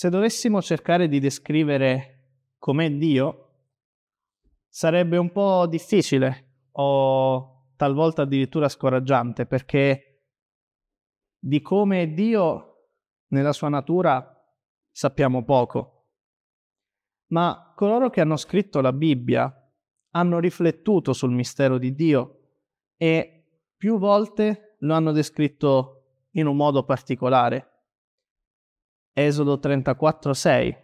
Se dovessimo cercare di descrivere com'è Dio, sarebbe un po' difficile o talvolta addirittura scoraggiante perché di come è Dio nella sua natura sappiamo poco. Ma coloro che hanno scritto la Bibbia hanno riflettuto sul mistero di Dio e più volte lo hanno descritto in un modo particolare. Esodo 34:6.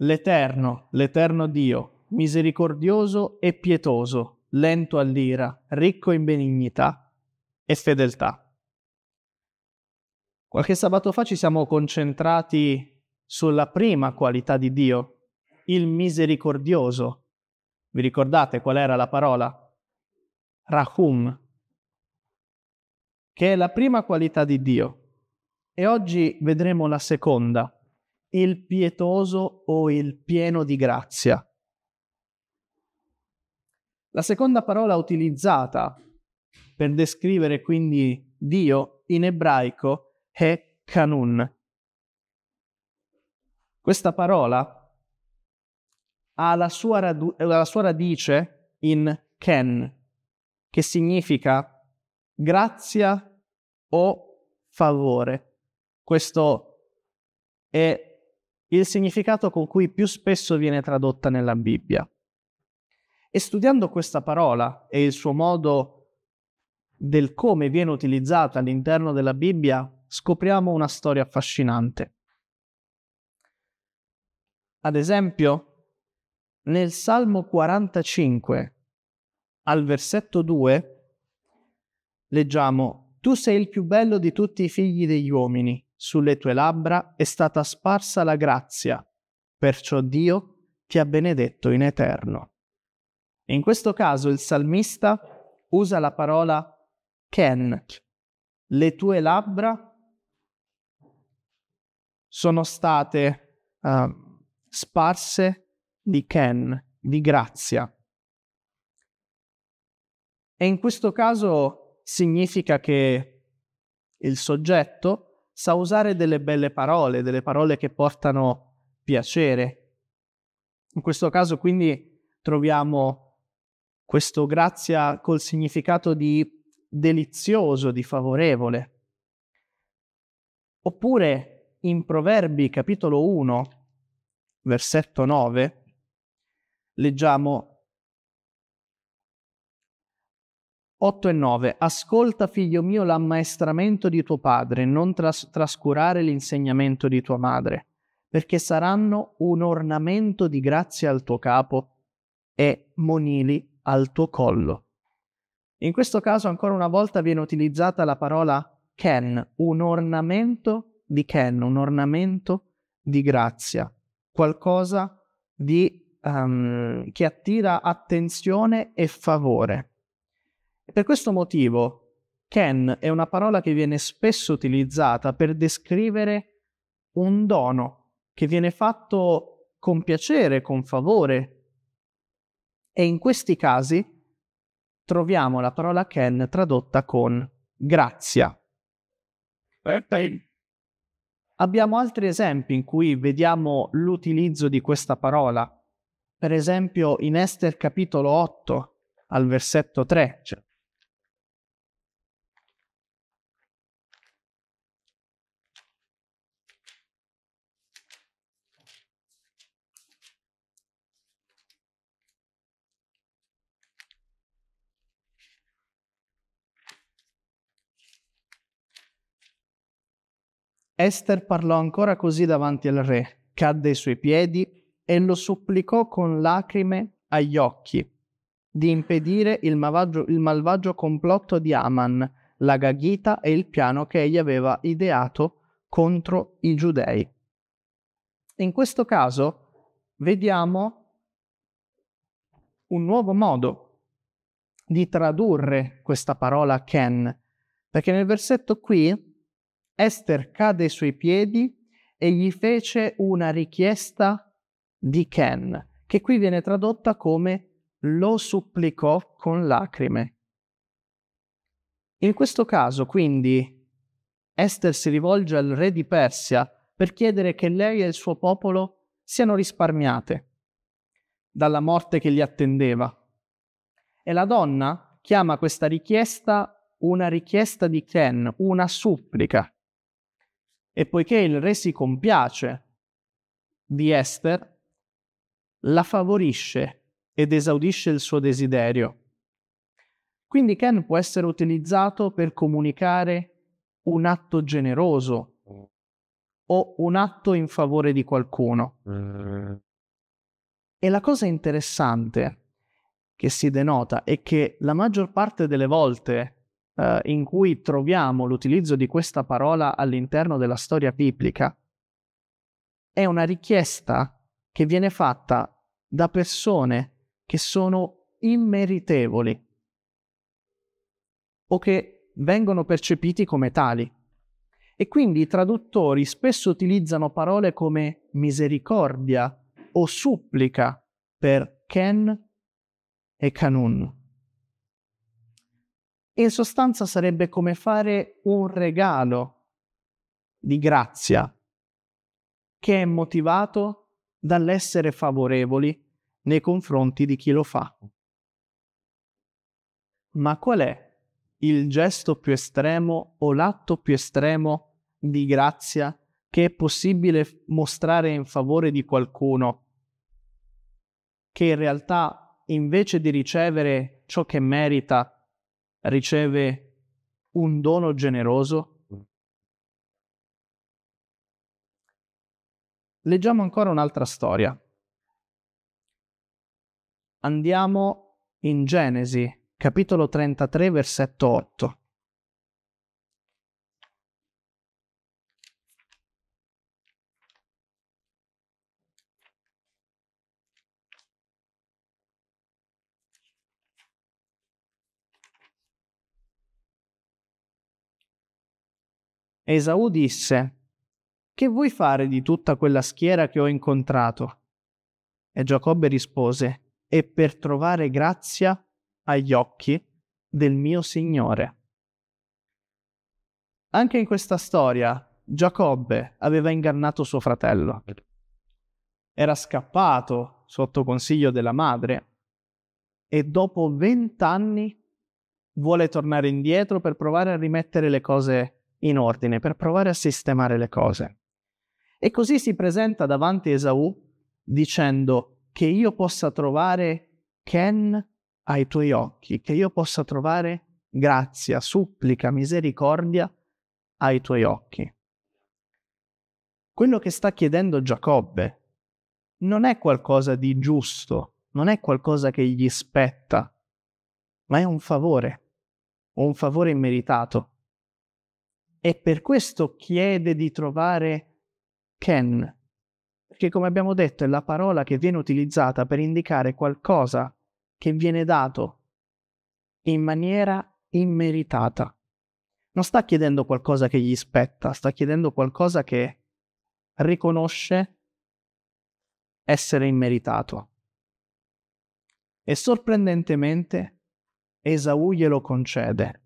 L'Eterno, l'Eterno Dio, misericordioso e pietoso, lento all'ira, ricco in benignità e fedeltà. Qualche sabato fa ci siamo concentrati sulla prima qualità di Dio, il misericordioso. Vi ricordate qual era la parola? Rahum, che è la prima qualità di Dio. E oggi vedremo la seconda, il pietoso o il pieno di grazia. La seconda parola utilizzata per descrivere quindi Dio in ebraico è kanun. Questa parola ha la sua, radu- la sua radice in ken, che significa grazia o favore. Questo è il significato con cui più spesso viene tradotta nella Bibbia. E studiando questa parola e il suo modo del come viene utilizzata all'interno della Bibbia, scopriamo una storia affascinante. Ad esempio, nel Salmo 45, al versetto 2, leggiamo, Tu sei il più bello di tutti i figli degli uomini, sulle tue labbra è stata sparsa la grazia, perciò Dio ti ha benedetto in eterno. In questo caso il salmista usa la parola ken, le tue labbra sono state uh, sparse di ken, di grazia. E in questo caso significa che il soggetto sa usare delle belle parole, delle parole che portano piacere. In questo caso quindi troviamo questo grazia col significato di delizioso, di favorevole. Oppure in Proverbi capitolo 1, versetto 9, leggiamo 8 e 9. Ascolta, figlio mio, l'ammaestramento di tuo padre, non tras- trascurare l'insegnamento di tua madre, perché saranno un ornamento di grazia al tuo capo e monili al tuo collo. In questo caso ancora una volta viene utilizzata la parola ken, un ornamento di ken, un ornamento di grazia, qualcosa di, um, che attira attenzione e favore per questo motivo, Ken è una parola che viene spesso utilizzata per descrivere un dono che viene fatto con piacere, con favore. E in questi casi troviamo la parola Ken tradotta con grazia. Abbiamo altri esempi in cui vediamo l'utilizzo di questa parola. Per esempio in Ester capitolo 8 al versetto 3. Certo. Cioè, Esther parlò ancora così davanti al re, cadde ai suoi piedi e lo supplicò con lacrime agli occhi di impedire il, malvagio, il malvagio complotto di Aman, la gaghita e il piano che egli aveva ideato contro i giudei. In questo caso vediamo un nuovo modo di tradurre questa parola Ken, perché nel versetto qui Esther cade ai suoi piedi e gli fece una richiesta di Ken, che qui viene tradotta come lo supplicò con lacrime. In questo caso, quindi, Esther si rivolge al re di Persia per chiedere che lei e il suo popolo siano risparmiate dalla morte che li attendeva. E la donna chiama questa richiesta una richiesta di Ken, una supplica. E poiché il re si compiace di Esther, la favorisce ed esaudisce il suo desiderio. Quindi Ken può essere utilizzato per comunicare un atto generoso o un atto in favore di qualcuno. Mm. E la cosa interessante che si denota è che la maggior parte delle volte eh, in cui troviamo l'utilizzo di questa parola all'interno della storia biblica è una richiesta che viene fatta da persone che sono immeritevoli o che vengono percepiti come tali. E quindi i traduttori spesso utilizzano parole come misericordia o supplica per Ken e Canun in sostanza sarebbe come fare un regalo di grazia che è motivato dall'essere favorevoli nei confronti di chi lo fa. Ma qual è il gesto più estremo o l'atto più estremo di grazia che è possibile mostrare in favore di qualcuno che in realtà invece di ricevere ciò che merita riceve un dono generoso? Leggiamo ancora un'altra storia. Andiamo in Genesi, capitolo 33, versetto 8. Esaù disse, Che vuoi fare di tutta quella schiera che ho incontrato? E Giacobbe rispose, E per trovare grazia agli occhi del mio Signore. Anche in questa storia Giacobbe aveva ingannato suo fratello. Era scappato sotto consiglio della madre e dopo vent'anni vuole tornare indietro per provare a rimettere le cose in ordine per provare a sistemare le cose. E così si presenta davanti a Esaù dicendo che io possa trovare Ken ai tuoi occhi, che io possa trovare grazia, supplica, misericordia ai tuoi occhi. Quello che sta chiedendo Giacobbe non è qualcosa di giusto, non è qualcosa che gli spetta, ma è un favore, un favore immeritato e per questo chiede di trovare Ken, perché come abbiamo detto è la parola che viene utilizzata per indicare qualcosa che viene dato in maniera immeritata. Non sta chiedendo qualcosa che gli spetta, sta chiedendo qualcosa che riconosce essere immeritato. E sorprendentemente Esaù glielo concede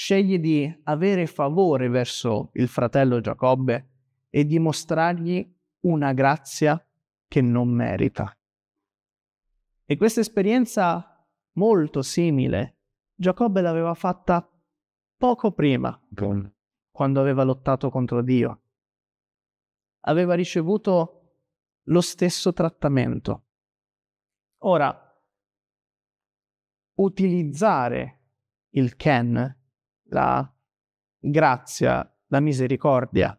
sceglie di avere favore verso il fratello Giacobbe e di mostrargli una grazia che non merita. E questa esperienza molto simile Giacobbe l'aveva fatta poco prima, quando aveva lottato contro Dio. Aveva ricevuto lo stesso trattamento. Ora, utilizzare il Ken la grazia, la misericordia.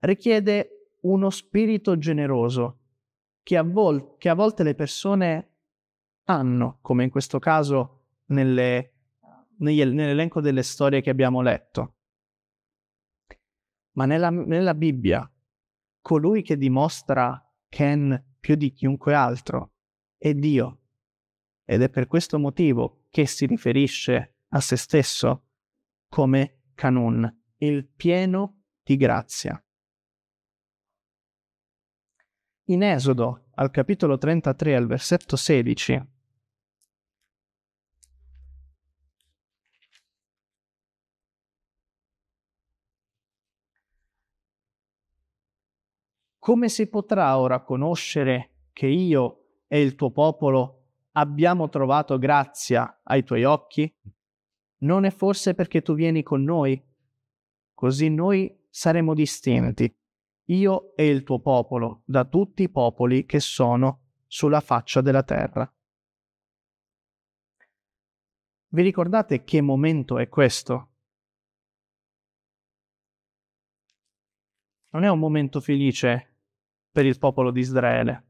Richiede uno spirito generoso che a, vol- che a volte le persone hanno, come in questo caso nelle, negli, nell'elenco delle storie che abbiamo letto. Ma nella, nella Bibbia, colui che dimostra Ken più di chiunque altro è Dio. Ed è per questo motivo che si riferisce a se stesso come canon, il pieno di grazia. In Esodo, al capitolo 33, al versetto 16, come si potrà ora conoscere che io e il tuo popolo abbiamo trovato grazia ai tuoi occhi? non è forse perché tu vieni con noi? Così noi saremo distinti, io e il tuo popolo, da tutti i popoli che sono sulla faccia della terra. Vi ricordate che momento è questo? Non è un momento felice per il popolo di Israele,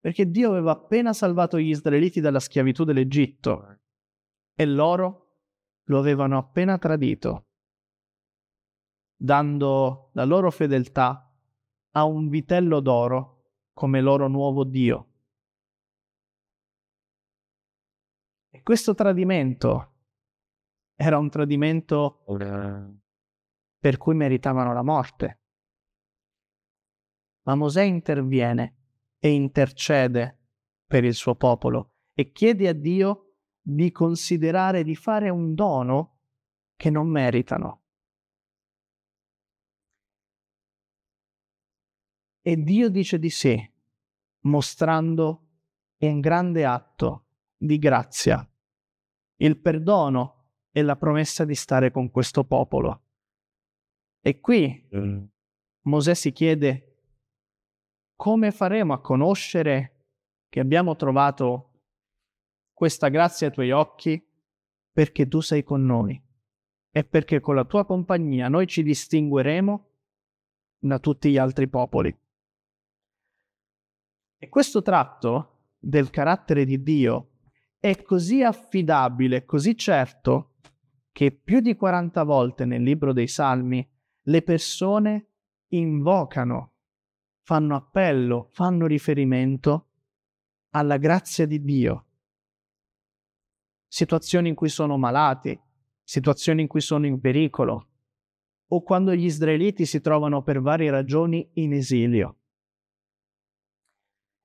perché Dio aveva appena salvato gli israeliti dalla schiavitù dell'Egitto e loro lo avevano appena tradito, dando la loro fedeltà a un vitello d'oro come loro nuovo Dio. E questo tradimento era un tradimento per cui meritavano la morte. Ma Mosè interviene e intercede per il suo popolo e chiede a Dio di considerare di fare un dono che non meritano. E Dio dice di sé, mostrando un grande atto di grazia, il perdono e la promessa di stare con questo popolo. E qui mm. Mosè si chiede, come faremo a conoscere che abbiamo trovato questa grazia ai tuoi occhi perché tu sei con noi e perché con la tua compagnia noi ci distingueremo da tutti gli altri popoli. E questo tratto del carattere di Dio è così affidabile, così certo, che più di 40 volte nel libro dei Salmi le persone invocano, fanno appello, fanno riferimento alla grazia di Dio situazioni in cui sono malati, situazioni in cui sono in pericolo, o quando gli israeliti si trovano per varie ragioni in esilio.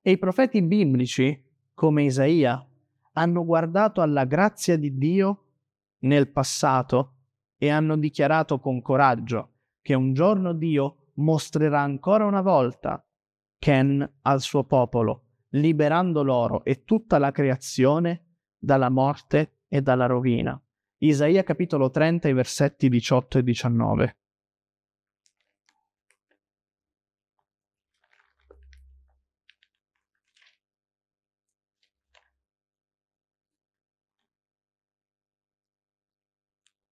E i profeti biblici, come Isaia, hanno guardato alla grazia di Dio nel passato e hanno dichiarato con coraggio che un giorno Dio mostrerà ancora una volta Ken al suo popolo, liberando loro e tutta la creazione dalla morte e dalla rovina. Isaia capitolo 30, versetti 18 e 19.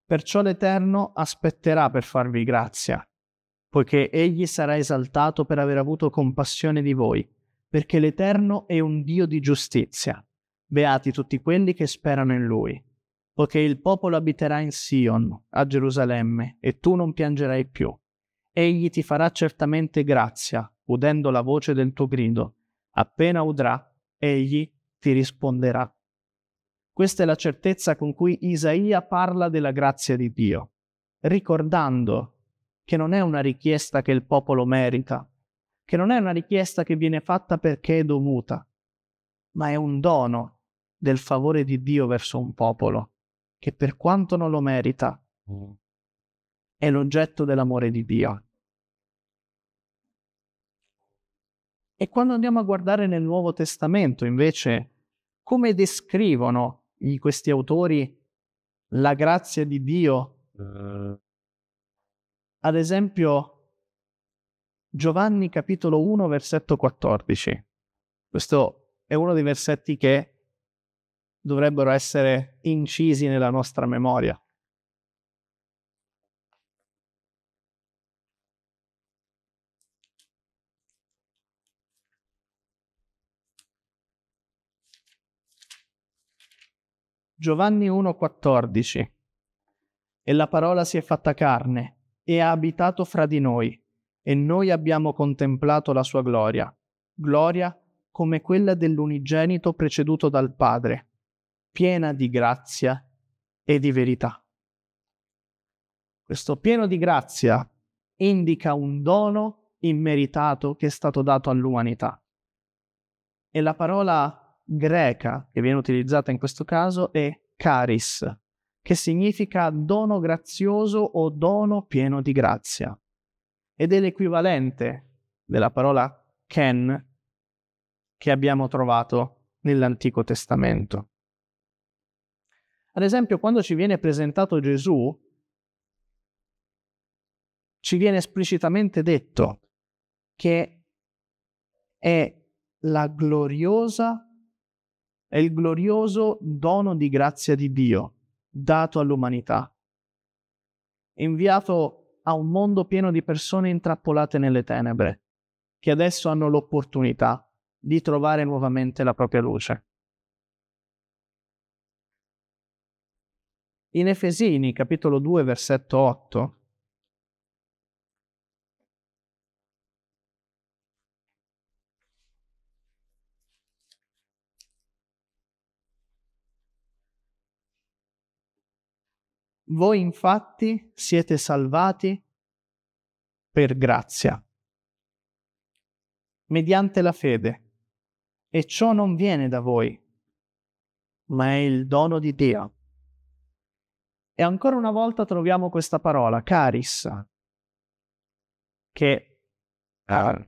Perciò l'Eterno aspetterà per farvi grazia, poiché egli sarà esaltato per aver avuto compassione di voi, perché l'Eterno è un Dio di giustizia. Beati tutti quelli che sperano in lui, poiché il popolo abiterà in Sion, a Gerusalemme, e tu non piangerai più. Egli ti farà certamente grazia, udendo la voce del tuo grido. Appena udrà, egli ti risponderà. Questa è la certezza con cui Isaia parla della grazia di Dio, ricordando che non è una richiesta che il popolo merita, che non è una richiesta che viene fatta perché è dovuta, ma è un dono del favore di Dio verso un popolo che per quanto non lo merita mm. è l'oggetto dell'amore di Dio. E quando andiamo a guardare nel Nuovo Testamento, invece, come descrivono questi autori la grazia di Dio? Eh. Ad esempio, Giovanni capitolo 1, versetto 14. Questo è uno dei versetti che dovrebbero essere incisi nella nostra memoria. Giovanni 1,14 E la parola si è fatta carne e ha abitato fra di noi, e noi abbiamo contemplato la sua gloria, gloria come quella dell'unigenito preceduto dal Padre, piena di grazia e di verità. Questo pieno di grazia indica un dono immeritato che è stato dato all'umanità. E la parola greca che viene utilizzata in questo caso è caris, che significa dono grazioso o dono pieno di grazia. Ed è l'equivalente della parola ken che abbiamo trovato nell'Antico Testamento. Ad esempio, quando ci viene presentato Gesù, ci viene esplicitamente detto che è la gloriosa, è il glorioso dono di grazia di Dio dato all'umanità, inviato a un mondo pieno di persone intrappolate nelle tenebre, che adesso hanno l'opportunità di trovare nuovamente la propria luce. In Efesini, capitolo 2, versetto 8, Voi infatti siete salvati per grazia, mediante la fede, e ciò non viene da voi, ma è il dono di Dio e ancora una volta troviamo questa parola, caris, che uh,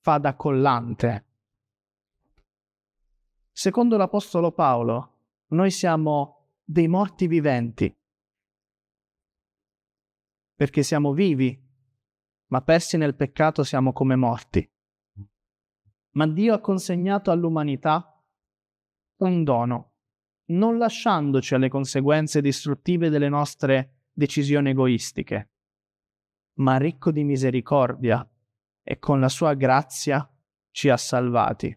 fa da collante. Secondo l'Apostolo Paolo, noi siamo dei morti viventi, perché siamo vivi, ma persi nel peccato siamo come morti. Ma Dio ha consegnato all'umanità un dono non lasciandoci alle conseguenze distruttive delle nostre decisioni egoistiche, ma ricco di misericordia e con la sua grazia ci ha salvati.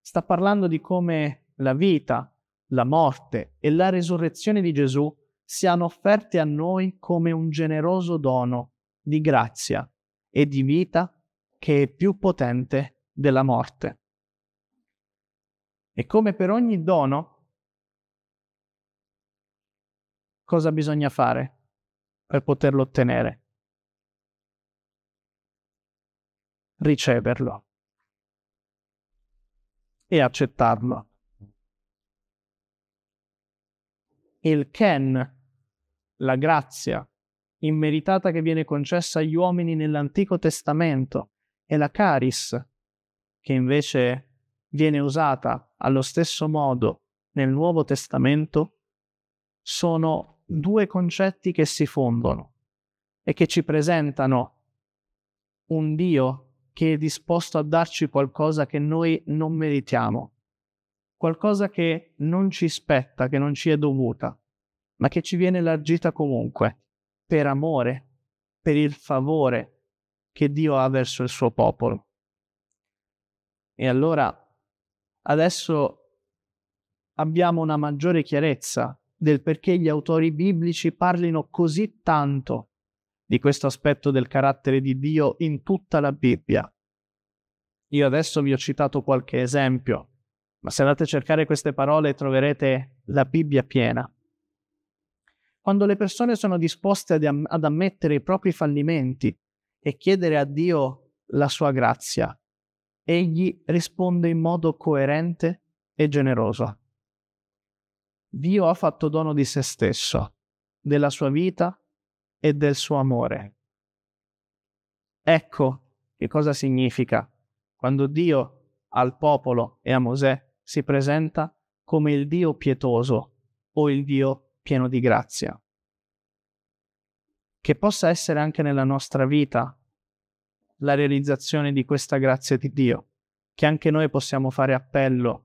Sta parlando di come la vita, la morte e la resurrezione di Gesù siano offerte a noi come un generoso dono di grazia e di vita che è più potente della morte. E come per ogni dono, cosa bisogna fare per poterlo ottenere? Riceverlo e accettarlo. Il Ken, la grazia immeritata che viene concessa agli uomini nell'Antico Testamento, e la Caris, che invece viene usata allo stesso modo nel Nuovo Testamento sono due concetti che si fondono e che ci presentano un Dio che è disposto a darci qualcosa che noi non meritiamo, qualcosa che non ci spetta, che non ci è dovuta, ma che ci viene largita comunque, per amore, per il favore che Dio ha verso il suo popolo. E allora adesso abbiamo una maggiore chiarezza del perché gli autori biblici parlino così tanto di questo aspetto del carattere di Dio in tutta la Bibbia. Io adesso vi ho citato qualche esempio, ma se andate a cercare queste parole troverete la Bibbia piena. Quando le persone sono disposte ad, am- ad ammettere i propri fallimenti e chiedere a Dio la sua grazia, egli risponde in modo coerente e generoso. Dio ha fatto dono di se stesso, della sua vita e del suo amore. Ecco che cosa significa quando Dio al popolo e a Mosè si presenta come il Dio pietoso o il Dio pieno di grazia. Che possa essere anche nella nostra vita la realizzazione di questa grazia di Dio, che anche noi possiamo fare appello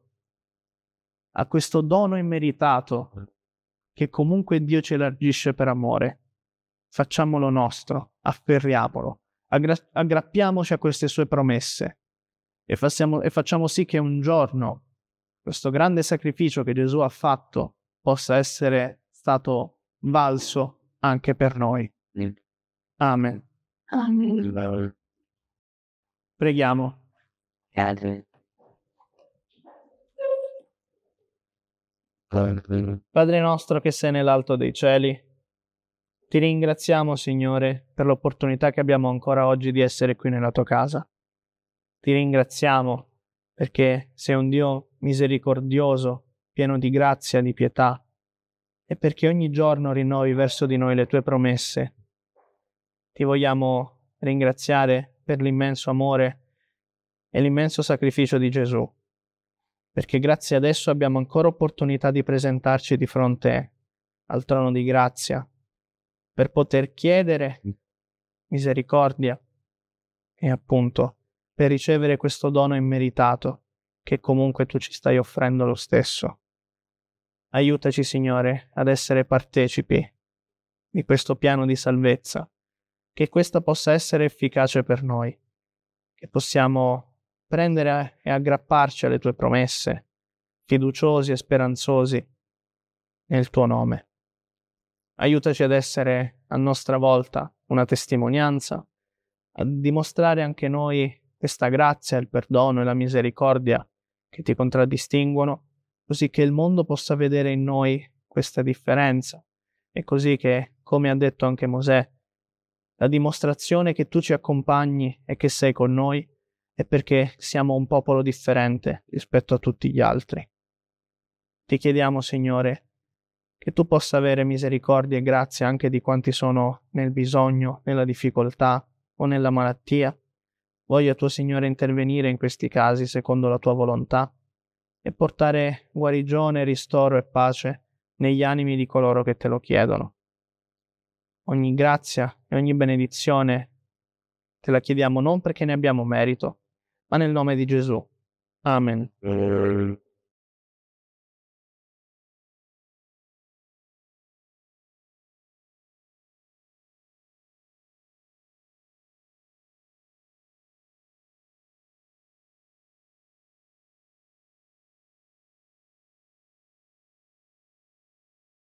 a questo dono immeritato che comunque Dio ci elargisce per amore. Facciamolo nostro, afferriamolo, aggra- aggrappiamoci a queste sue promesse e, fassiamo, e facciamo sì che un giorno questo grande sacrificio che Gesù ha fatto possa essere stato valso anche per noi. Amen. Amen. Preghiamo. Padre. Padre nostro che sei nell'alto dei cieli, ti ringraziamo Signore per l'opportunità che abbiamo ancora oggi di essere qui nella tua casa. Ti ringraziamo perché sei un Dio misericordioso, pieno di grazia, di pietà, e perché ogni giorno rinnovi verso di noi le tue promesse. Ti vogliamo ringraziare per l'immenso amore e l'immenso sacrificio di Gesù, perché grazie ad esso abbiamo ancora opportunità di presentarci di fronte al trono di grazia, per poter chiedere mm. misericordia e appunto per ricevere questo dono immeritato che comunque tu ci stai offrendo lo stesso. Aiutaci, Signore, ad essere partecipi di questo piano di salvezza che questa possa essere efficace per noi, che possiamo prendere e aggrapparci alle tue promesse, fiduciosi e speranzosi nel tuo nome. Aiutaci ad essere a nostra volta una testimonianza, a dimostrare anche noi questa grazia, il perdono e la misericordia che ti contraddistinguono, così che il mondo possa vedere in noi questa differenza e così che, come ha detto anche Mosè, la dimostrazione che tu ci accompagni e che sei con noi è perché siamo un popolo differente rispetto a tutti gli altri. Ti chiediamo, Signore, che tu possa avere misericordia e grazia anche di quanti sono nel bisogno, nella difficoltà o nella malattia. Voglia tuo Signore intervenire in questi casi secondo la tua volontà e portare guarigione, ristoro e pace negli animi di coloro che te lo chiedono ogni grazia e ogni benedizione te la chiediamo non perché ne abbiamo merito, ma nel nome di Gesù. Amen.